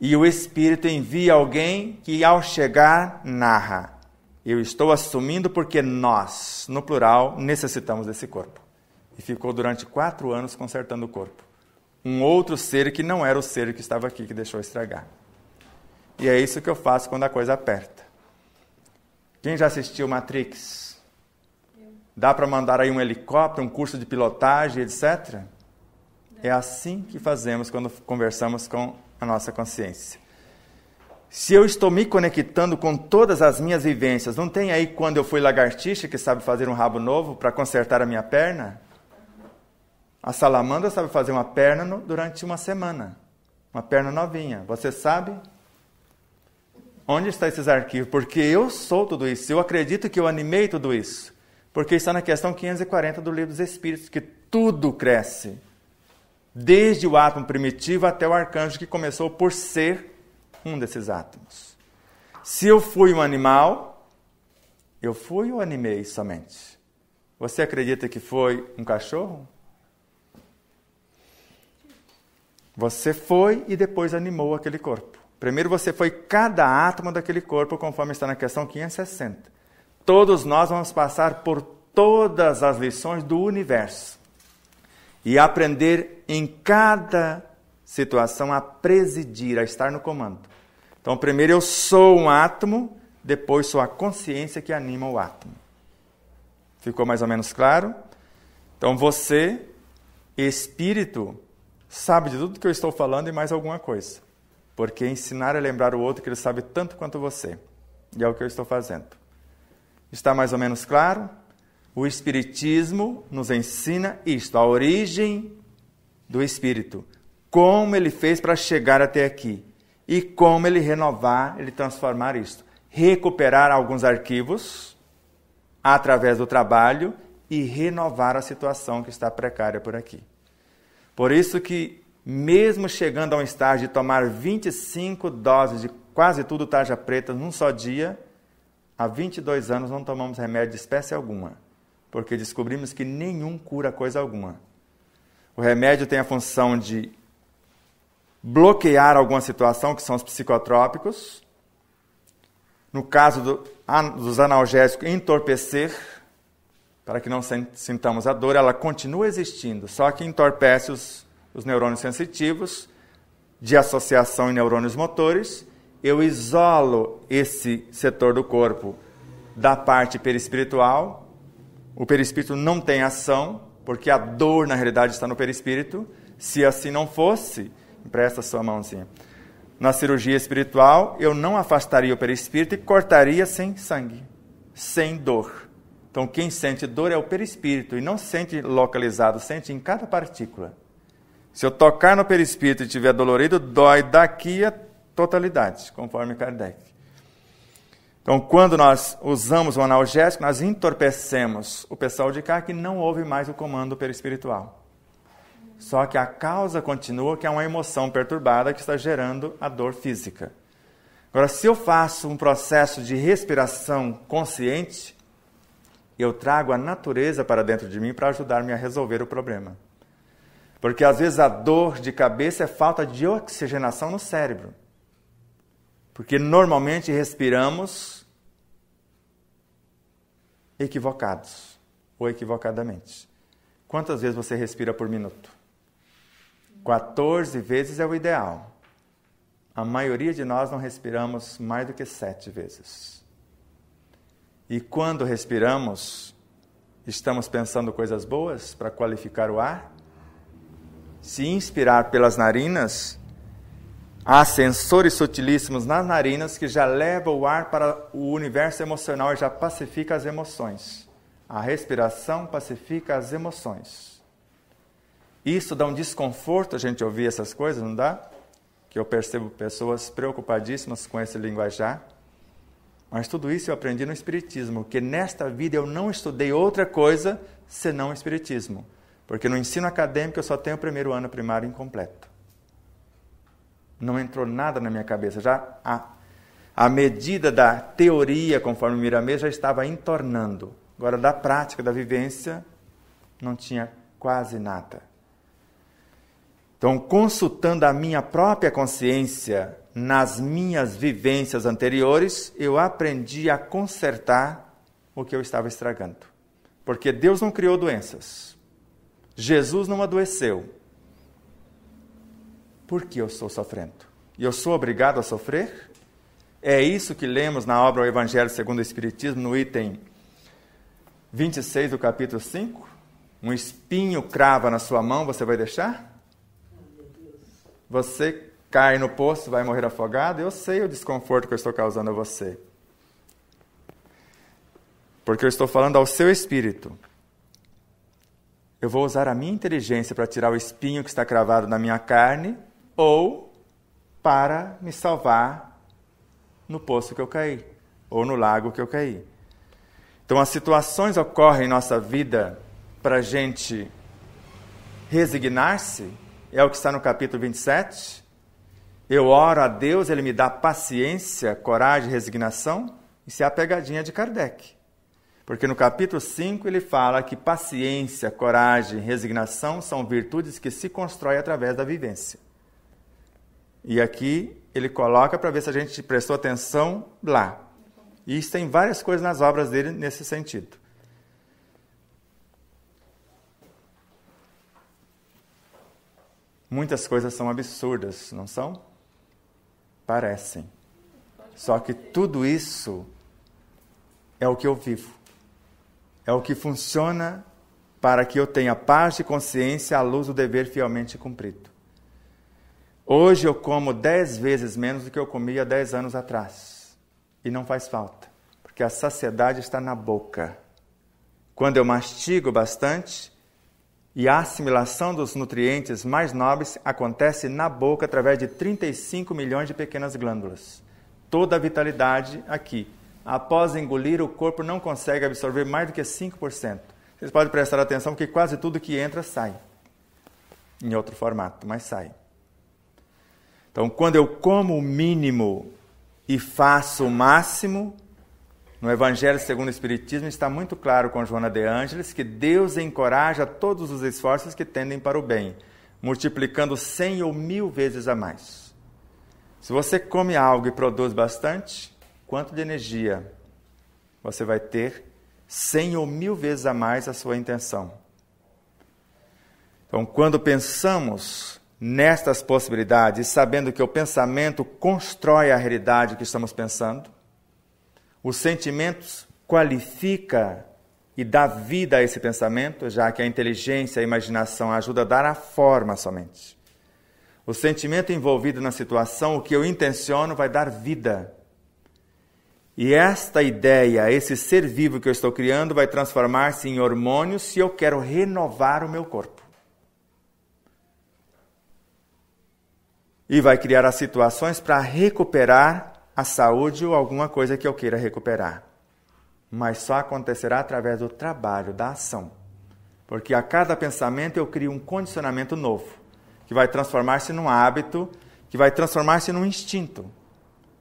A: e o Espírito envia alguém que, ao chegar, narra: Eu estou assumindo porque nós, no plural, necessitamos desse corpo. E ficou durante quatro anos consertando o corpo. Um outro ser que não era o ser que estava aqui, que deixou estragar. E é isso que eu faço quando a coisa aperta. Quem já assistiu Matrix? Dá para mandar aí um helicóptero, um curso de pilotagem, etc? É assim que fazemos quando conversamos com a nossa consciência. Se eu estou me conectando com todas as minhas vivências, não tem aí quando eu fui lagartixa que sabe fazer um rabo novo para consertar a minha perna? A salamandra sabe fazer uma perna no, durante uma semana, uma perna novinha. Você sabe? onde está esses arquivos? Porque eu sou tudo isso, eu acredito que eu animei tudo isso. Porque está na questão 540 do Livro dos Espíritos, que tudo cresce. Desde o átomo primitivo até o arcanjo que começou por ser um desses átomos. Se eu fui um animal, eu fui ou animei somente? Você acredita que foi um cachorro? Você foi e depois animou aquele corpo. Primeiro você foi cada átomo daquele corpo, conforme está na questão 560. Todos nós vamos passar por todas as lições do universo e aprender em cada situação a presidir, a estar no comando. Então, primeiro eu sou um átomo, depois sou a consciência que anima o átomo. Ficou mais ou menos claro? Então, você, espírito, sabe de tudo que eu estou falando e mais alguma coisa porque ensinar a é lembrar o outro que ele sabe tanto quanto você. E é o que eu estou fazendo. Está mais ou menos claro? O Espiritismo nos ensina isto, a origem do Espírito. Como ele fez para chegar até aqui. E como ele renovar, ele transformar isto. Recuperar alguns arquivos através do trabalho e renovar a situação que está precária por aqui. Por isso que mesmo chegando a um estágio de tomar 25 doses de quase tudo tarja preta num só dia, há 22 anos não tomamos remédio de espécie alguma, porque descobrimos que nenhum cura coisa alguma. O remédio tem a função de bloquear alguma situação, que são os psicotrópicos. No caso do, dos analgésicos, entorpecer, para que não sintamos a dor, ela continua existindo, só que entorpece os os neurônios sensitivos, de associação em neurônios motores, eu isolo esse setor do corpo da parte perispiritual. O perispírito não tem ação, porque a dor na realidade está no perispírito. Se assim não fosse, empresta sua mãozinha. Na cirurgia espiritual, eu não afastaria o perispírito e cortaria sem sangue, sem dor. Então, quem sente dor é o perispírito e não sente localizado, sente em cada partícula. Se eu tocar no perispírito e estiver dolorido, dói daqui a totalidade, conforme Kardec. Então, quando nós usamos o analgésico, nós entorpecemos o pessoal de cá que não ouve mais o comando perispiritual. Só que a causa continua, que é uma emoção perturbada que está gerando a dor física. Agora, se eu faço um processo de respiração consciente, eu trago a natureza para dentro de mim para ajudar-me a resolver o problema. Porque às vezes a dor de cabeça é falta de oxigenação no cérebro. Porque normalmente respiramos equivocados ou equivocadamente. Quantas vezes você respira por minuto? 14 vezes é o ideal. A maioria de nós não respiramos mais do que sete vezes. E quando respiramos, estamos pensando coisas boas para qualificar o ar? se inspirar pelas narinas, há sensores sutilíssimos nas narinas que já levam o ar para o universo emocional e já pacifica as emoções. A respiração pacifica as emoções. Isso dá um desconforto a gente ouvir essas coisas, não dá? Que eu percebo pessoas preocupadíssimas com esse linguajar. Mas tudo isso eu aprendi no Espiritismo, que nesta vida eu não estudei outra coisa senão o Espiritismo. Porque no ensino acadêmico eu só tenho o primeiro ano primário incompleto. Não entrou nada na minha cabeça. Já a, a medida da teoria, conforme Miramês, já estava entornando. Agora, da prática, da vivência, não tinha quase nada. Então, consultando a minha própria consciência nas minhas vivências anteriores, eu aprendi a consertar o que eu estava estragando. Porque Deus não criou doenças. Jesus não adoeceu. Por que eu estou sofrendo? E eu sou obrigado a sofrer? É isso que lemos na obra O Evangelho segundo o Espiritismo, no item 26 do capítulo 5? Um espinho crava na sua mão, você vai deixar? Você cai no poço, vai morrer afogado. Eu sei o desconforto que eu estou causando a você. Porque eu estou falando ao seu espírito eu vou usar a minha inteligência para tirar o espinho que está cravado na minha carne ou para me salvar no poço que eu caí ou no lago que eu caí. Então, as situações ocorrem em nossa vida para a gente resignar-se, é o que está no capítulo 27. Eu oro a Deus, ele me dá paciência, coragem, resignação. Isso é a pegadinha de Kardec. Porque no capítulo 5 ele fala que paciência, coragem, resignação são virtudes que se constroem através da vivência. E aqui ele coloca para ver se a gente prestou atenção lá. E isso tem várias coisas nas obras dele nesse sentido. Muitas coisas são absurdas, não são? Parecem. Só que tudo isso é o que eu vivo é o que funciona para que eu tenha paz de consciência à luz do dever fielmente cumprido. Hoje eu como dez vezes menos do que eu comia dez anos atrás. E não faz falta, porque a saciedade está na boca. Quando eu mastigo bastante e a assimilação dos nutrientes mais nobres acontece na boca através de 35 milhões de pequenas glândulas. Toda a vitalidade aqui após engolir, o corpo não consegue absorver mais do que 5%. Vocês podem prestar atenção que quase tudo que entra sai. Em outro formato, mas sai. Então, quando eu como o mínimo e faço o máximo, no Evangelho segundo o Espiritismo está muito claro com Joana de Ângeles que Deus encoraja todos os esforços que tendem para o bem, multiplicando cem ou mil vezes a mais. Se você come algo e produz bastante, quanto de energia você vai ter cem ou mil vezes a mais a sua intenção. Então, quando pensamos nestas possibilidades, sabendo que o pensamento constrói a realidade que estamos pensando, os sentimentos qualifica e dá vida a esse pensamento, já que a inteligência e a imaginação ajuda a dar a forma somente. O sentimento envolvido na situação, o que eu intenciono, vai dar vida. E esta ideia, esse ser vivo que eu estou criando, vai transformar-se em hormônio se eu quero renovar o meu corpo. E vai criar as situações para recuperar a saúde ou alguma coisa que eu queira recuperar. Mas só acontecerá através do trabalho, da ação. Porque a cada pensamento eu crio um condicionamento novo, que vai transformar-se num hábito, que vai transformar-se num instinto,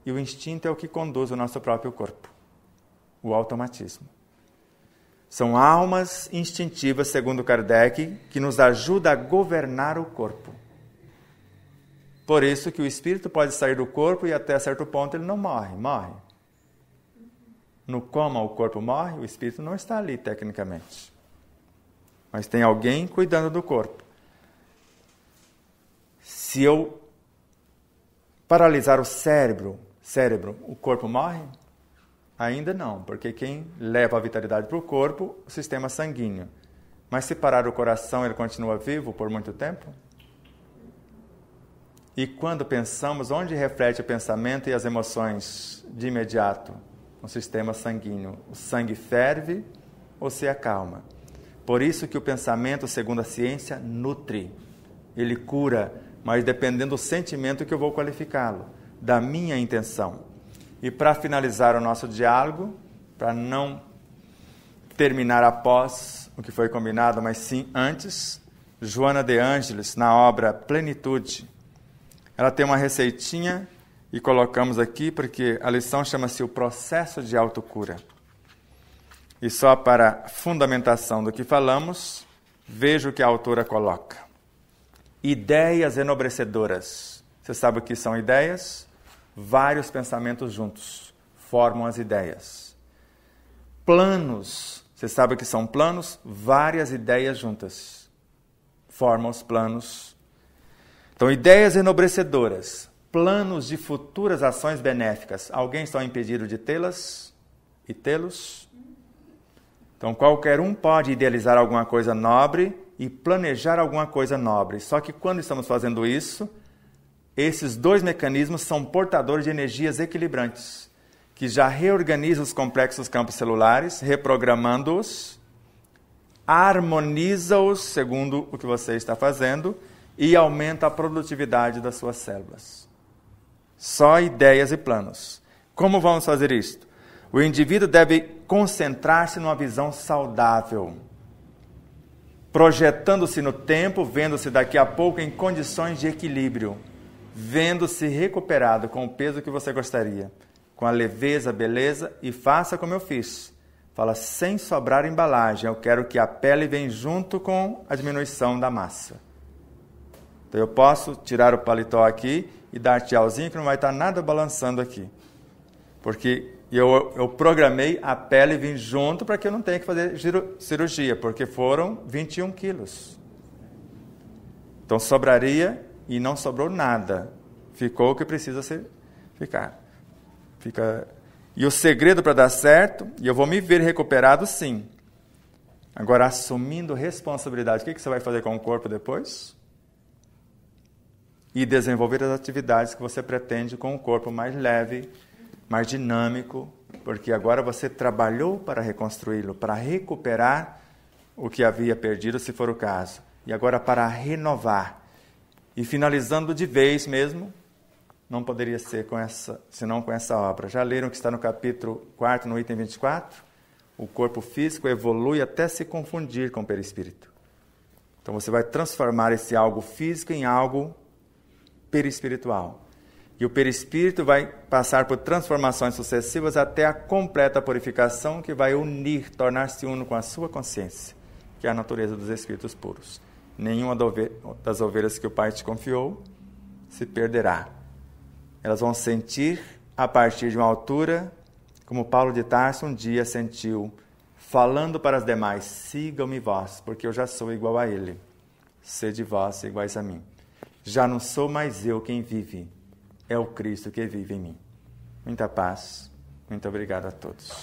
A: e o instinto é o que conduz o nosso próprio corpo o automatismo. São almas instintivas, segundo Kardec, que nos ajuda a governar o corpo. Por isso que o espírito pode sair do corpo e até certo ponto ele não morre, morre. No coma o corpo morre, o espírito não está ali tecnicamente. Mas tem alguém cuidando do corpo. Se eu paralisar o cérebro, cérebro, o corpo morre? Ainda não, porque quem leva a vitalidade para o corpo, o sistema sanguíneo. Mas se parar o coração, ele continua vivo por muito tempo? E quando pensamos, onde reflete o pensamento e as emoções de imediato? No sistema sanguíneo. O sangue ferve ou se acalma. Por isso que o pensamento, segundo a ciência, nutre. Ele cura, mas dependendo do sentimento que eu vou qualificá-lo da minha intenção. E para finalizar o nosso diálogo, para não terminar após o que foi combinado, mas sim antes, Joana de Ângeles, na obra Plenitude, ela tem uma receitinha e colocamos aqui porque a lição chama-se O Processo de Autocura. E só para fundamentação do que falamos, veja o que a autora coloca. Ideias enobrecedoras. Você sabe o que são ideias? Vários pensamentos juntos formam as ideias. Planos, você sabe o que são planos? Várias ideias juntas formam os planos. Então, ideias enobrecedoras, planos de futuras ações benéficas. Alguém está impedido de tê-las e tê-los? Então, qualquer um pode idealizar alguma coisa nobre e planejar alguma coisa nobre. Só que quando estamos fazendo isso, esses dois mecanismos são portadores de energias equilibrantes, que já reorganizam os complexos campos celulares, reprogramando-os, harmoniza-os segundo o que você está fazendo e aumenta a produtividade das suas células. Só ideias e planos. Como vamos fazer isto? O indivíduo deve concentrar-se numa visão saudável, projetando-se no tempo, vendo-se daqui a pouco em condições de equilíbrio vendo-se recuperado com o peso que você gostaria, com a leveza, beleza, e faça como eu fiz. Fala, sem sobrar embalagem, eu quero que a pele venha junto com a diminuição da massa. Então eu posso tirar o paletó aqui e dar tchauzinho que não vai estar nada balançando aqui. Porque eu, eu programei a pele vir junto para que eu não tenha que fazer cirurgia, porque foram 21 quilos. Então sobraria e não sobrou nada. Ficou o que precisa ser, ficar. Fica. E o segredo para dar certo, e eu vou me ver recuperado sim. Agora, assumindo responsabilidade, o que, que você vai fazer com o corpo depois? E desenvolver as atividades que você pretende com o um corpo mais leve, mais dinâmico, porque agora você trabalhou para reconstruí-lo, para recuperar o que havia perdido, se for o caso, e agora para renovar e finalizando de vez mesmo, não poderia ser com essa, senão com essa obra. Já leram que está no capítulo 4, no item 24? O corpo físico evolui até se confundir com o perispírito. Então você vai transformar esse algo físico em algo perispiritual. E o perispírito vai passar por transformações sucessivas até a completa purificação que vai unir, tornar-se uno com a sua consciência, que é a natureza dos espíritos puros. Nenhuma das ovelhas que o Pai te confiou se perderá. Elas vão sentir a partir de uma altura, como Paulo de Tarso um dia sentiu, falando para as demais: Sigam-me vós, porque eu já sou igual a ele. Sede vós iguais a mim. Já não sou mais eu quem vive, é o Cristo que vive em mim. Muita paz. Muito obrigado a todos.